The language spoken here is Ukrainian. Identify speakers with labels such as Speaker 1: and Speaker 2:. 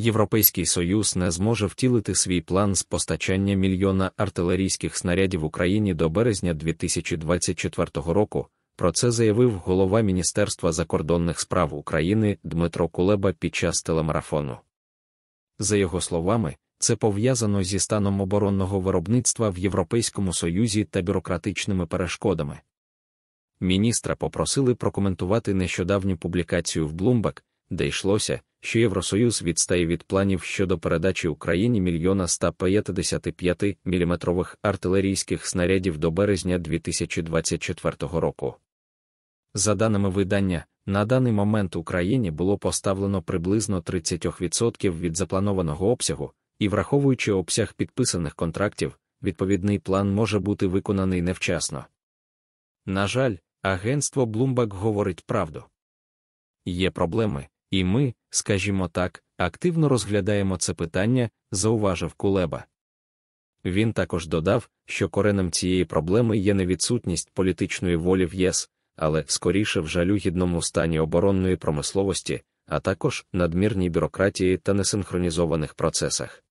Speaker 1: Європейський Союз не зможе втілити свій план з постачання мільйона артилерійських снарядів Україні до березня 2024 року. Про це заявив голова Міністерства закордонних справ України Дмитро Кулеба під час телемарафону. За його словами, це пов'язано зі станом оборонного виробництва в Європейському Союзі та бюрократичними перешкодами. Міністра попросили прокоментувати нещодавню публікацію в Блумбек, де йшлося, що Євросоюз відстає від планів щодо передачі Україні мільйона 155-мм артилерійських снарядів до березня 2024 року. За даними видання, на даний момент Україні було поставлено приблизно 30% від запланованого обсягу, і, враховуючи обсяг підписаних контрактів, відповідний план може бути виконаний невчасно. На жаль, агентство Bloomberg говорить правду. Є проблеми, і ми, скажімо так, активно розглядаємо це питання, зауважив Кулеба. Він також додав, що коренем цієї проблеми є не відсутність політичної волі в ЄС, але скоріше в жалюгідному стані оборонної промисловості, а також надмірній бюрократії та несинхронізованих процесах.